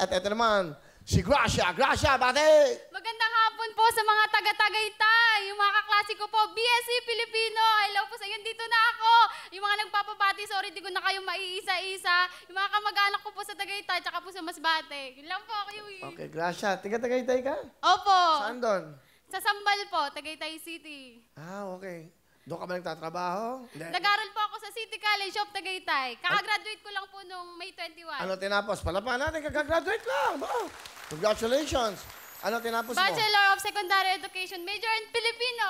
At ito naman, si Gracia. Gracia, bate! Magandang hapon po sa mga taga-tagaytay, yung mga kaklase ko po, BSC Filipino. Hello po sa inyo, dito na ako. Yung mga nagpapabati, sorry, di ko na kayo maiisa-isa. Yung mga kamag-anak ko po sa tagaytay, tsaka po sa masbate. Yun lang po yung... Okay, Gracia. Taga-tagaytay ka? Opo. Saan doon? Sa Sambal po, Tagaytay City. Ah, okay. Doon ka ba nagtatrabaho? Hindi. Nag-aral po ako sa City College of Tagaytay. Kaka-graduate ko lang po nung May 21. Ano tinapos? Palapan natin, kakagraduate lang. Oh, congratulations. Ano tinapos Bachelor mo? Bachelor of Secondary Education, major in Filipino.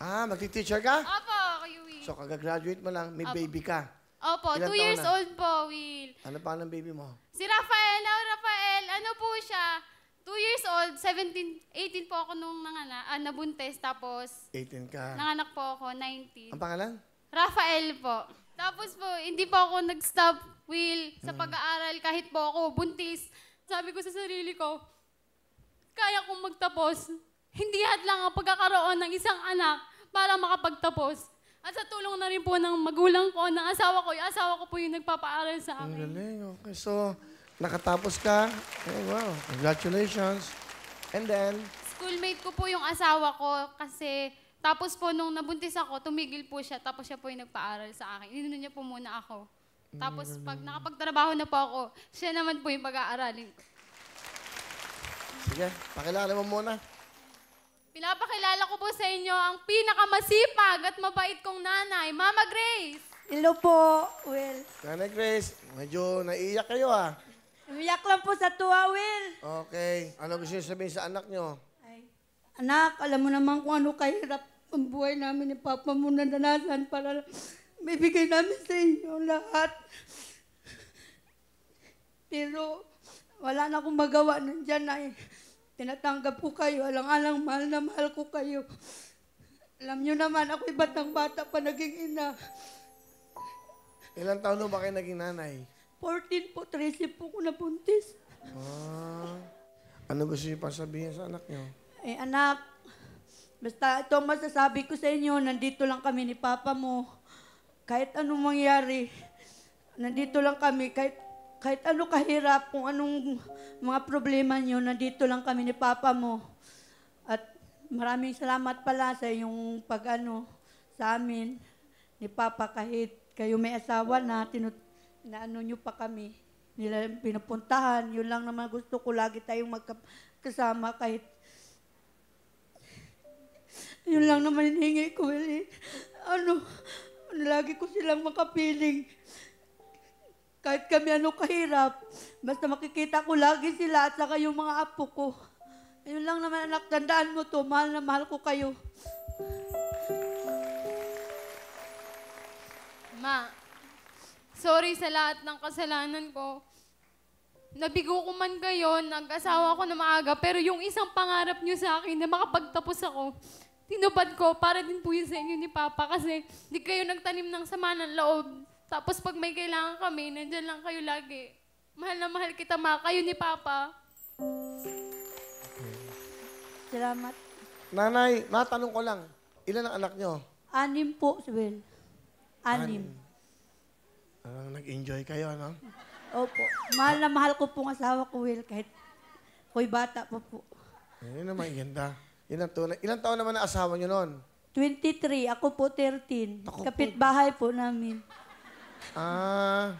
Ah, magti-teacher ka? Opo, Kuya So, kagagraduate mo lang, may Opo. baby ka. Opo, Ilan two years na? old po, Will. Ano pa ng baby mo? Si Rafael, now Rafael, ano po siya? Two years old, 17, 18 po ako nung nangana, ah, nabuntis. Tapos, 18 ka. nanganak po ako, 19. Ang pangalan? Rafael po. Tapos po, hindi po ako nag-stop will sa hmm. pag-aaral kahit po ako buntis. Sabi ko sa sarili ko, kaya kong magtapos. Hindi lahat lang ang pagkakaroon ng isang anak para makapagtapos. At sa tulong na rin po ng magulang ko, ng asawa ko, yung asawa ko po yung nagpapaaral sa Ang galing. Okay, so Nakatapos ka. Okay, wow. Congratulations. And then? Schoolmate ko po yung asawa ko kasi tapos po nung nabuntis ako, tumigil po siya. Tapos siya po yung nagpaaral sa akin. Inuno niya po muna ako. Tapos mm. pag nakapagtrabaho na po ako, siya naman po yung pag-aaralin ko. Sige, pakilala mo muna. Pinapakilala ko po sa inyo ang pinakamasipag at mabait kong nanay, Mama Grace. Hello po, Will. Nanay Grace, medyo naiyak kayo ah. Umiyak lang po sa tuwa, Will. Okay. Ano gusto niyo sabihin sa anak niyo? Ay, anak, alam mo naman kung ano kahirap ang buhay namin ni Papa mo na nanasan para bibigay namin sa inyo lahat. Pero wala na akong magawa nandyan ay tinatanggap ko kayo. Alang-alang, mahal na mahal ko kayo. Alam niyo naman, ako ako'y batang bata pa naging ina. Ilang taon na ba kayo naging nanay? 14 po, 13 po ko na buntis. Ah. Ano gusto niyo pang sabihin sa anak niyo? Eh, anak, basta ito masasabi ko sa inyo, nandito lang kami ni Papa mo. Kahit anong mangyari, nandito lang kami. Kahit, kahit ano kahirap, kung anong mga problema niyo, nandito lang kami ni Papa mo. At maraming salamat pala sa yung pag-ano sa amin ni Papa kahit kayo may asawa na tinut na ano nyo pa kami, nila pinapuntahan. Yun lang naman gusto ko, lagi tayong magkasama kahit yun lang naman hinihingi ko, eh. Ano, ano, lagi ko silang makapiling. Kahit kami ano kahirap, basta makikita ko lagi sila at saka yung mga apo ko. Yun lang naman anak, tandaan mo to, mahal na mahal ko kayo. Ma, Sorry sa lahat ng kasalanan ko. Nabigo ko man kayo, nag-asawa ko na maaga, pero yung isang pangarap niyo sa akin na makapagtapos ako, tinubad ko para din po yun sa inyo ni Papa kasi di kayo nagtanim ng sama ng loob. Tapos pag may kailangan kami, nandyan lang kayo lagi. Mahal na mahal kita, ma. Kayo ni Papa. Salamat. Nanay, matanong ko lang, ilan ang anak nyo? Anim po, Sibel. Anim. Anim. Uh, nag-enjoy kayo, no? Opo. Mahal na mahal ko pong asawa ko, Will, kahit ko'y bata pa po. Ayun eh, na maganda. Ilan taon, Ilang taon naman ang asawa niyo noon? 23. Ako po 13. Ako Kapitbahay po. namin. Ah.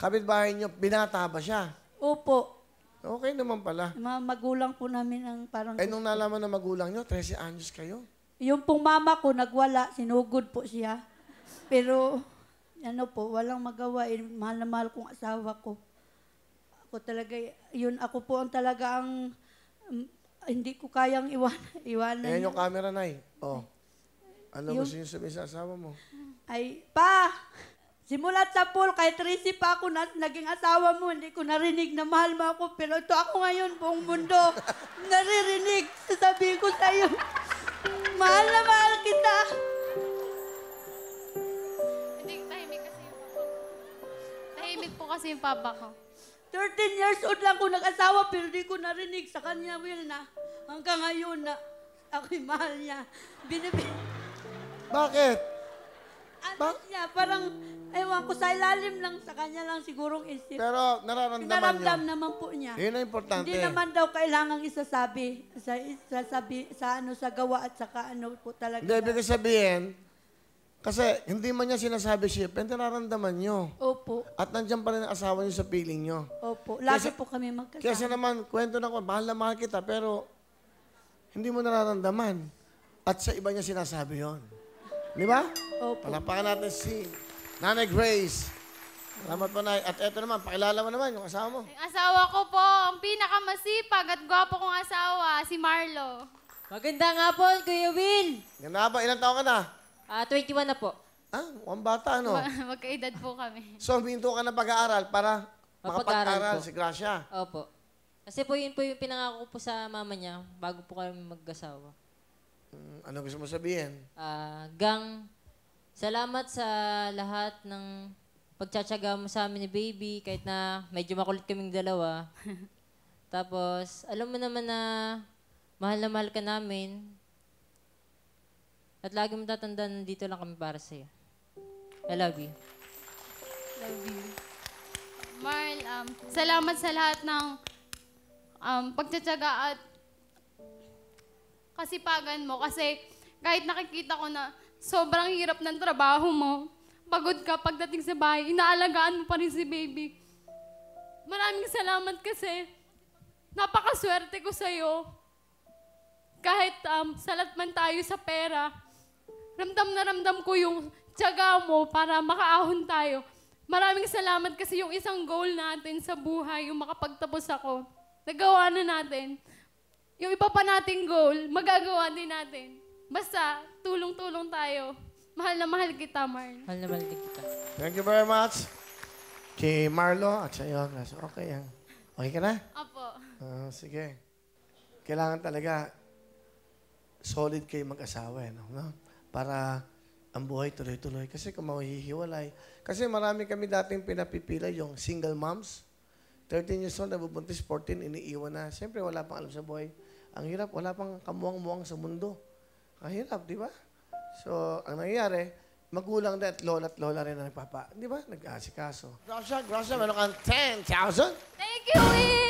Kapitbahay niyo, binata ba siya? Opo. Okay naman pala. Mga magulang po namin ang parang... Eh, nung nalaman na magulang nyo, 13 anyos kayo? Yung pong mama ko, nagwala. Sinugod po siya. Pero ano po, walang magawa. Eh, mahal na mahal kong asawa ko. Ako talaga, yun, ako po ang talaga ang um, hindi ko kayang iwan, iwanan. Ayan yung camera, na eh. Oh. Ano yung, gusto niyo sabihin sa asawa mo? Ay, pa! Simulat sa pool, kay Tracy pa ako na, naging asawa mo, hindi ko narinig na mahal mo ako, pero ito ako ngayon, buong mundo, naririnig, sasabihin ko sa'yo, mahal na mahal kita. tahimik po kasi yung papa ko. 13 years old lang ko nag-asawa pero di ko narinig sa kanya, Will, na hanggang ngayon na ako'y mahal niya. Binibig... Bakit? Ano ba niya, parang, ewan ko, sa ilalim lang, sa kanya lang sigurong isip. Pero nararamdaman Naramdam niyo. naman po niya. Yun ang importante. Hindi naman daw kailangan isasabi sa, isasabi, sa ano, sa gawa at sa ano po talaga. Hindi, ibig sabihin, kasi hindi man niya sinasabi ship, and nararamdaman niyo. Opo. At nandiyan pa rin ang asawa niyo sa piling niyo. Opo. Lagi Kesa- po kami magkasama. Kasi naman, kwento na ko, mahal na mahal kita, pero hindi mo nararamdaman. At sa iba niya sinasabi yon. Di ba? Opo. Palapakan natin si Nanay Grace. Salamat po, Nay. At eto naman, pakilala mo naman yung asawa mo. Ang asawa ko po, ang pinakamasipag at gwapo kong asawa, si Marlo. Maganda nga po, Kuya Will. Ganda ba? Ilang taon ka na? Ah, 21 na po. Ah, mukhang bata, no? Magkaedad po kami. So, huminto ka na pag-aaral para makapag-aral si Gracia. Opo. Kasi po yun po yung pinangako ko po sa mama niya bago po kami mag-asawa. Mm, Ano gusto mo sabihin? Ah, gang, salamat sa lahat ng pagtsatsaga mo sa amin ni Baby kahit na medyo makulit kaming dalawa. Tapos, alam mo naman na mahal na mahal ka namin. At lagi mo tatandaan, dito lang kami para sa'yo. I love you. Love you. Marl, um, salamat sa lahat ng um, pagtsatsaga at kasipagan mo. Kasi kahit nakikita ko na sobrang hirap ng trabaho mo, pagod ka pagdating sa bahay, inaalagaan mo pa rin si baby. Maraming salamat kasi napakaswerte ko sa'yo. Kahit um, salat man tayo sa pera, Ramdam na ramdam ko yung tiyaga mo para makaahon tayo. Maraming salamat kasi yung isang goal natin sa buhay, yung makapagtapos ako, nagawa na natin. Yung iba pa nating goal, magagawa din natin. Basta, tulong-tulong tayo. Mahal na mahal kita, Marl. Mahal na mahal na kita. Thank you very much. Kay Marlo at sa iyo. Okay. Ah. Okay ka na? Apo. Uh, sige. Kailangan talaga solid kayo mag-asawa. Eh, no? no? para ang buhay tuloy-tuloy. Kasi kung mauhihiwalay. Kasi marami kami dating pinapipila yung single moms. 13 years old, nabubuntis, 14, iniiwan na. Siyempre, wala pang alam sa buhay. Ang hirap, wala pang kamuang-muang sa mundo. Ang hirap, di ba? So, ang nangyayari, magulang na at lola at lola rin na nagpapa. Di ba? nag aasikaso Gracia, Gracia, meron kang 10,000? Thank you, Will!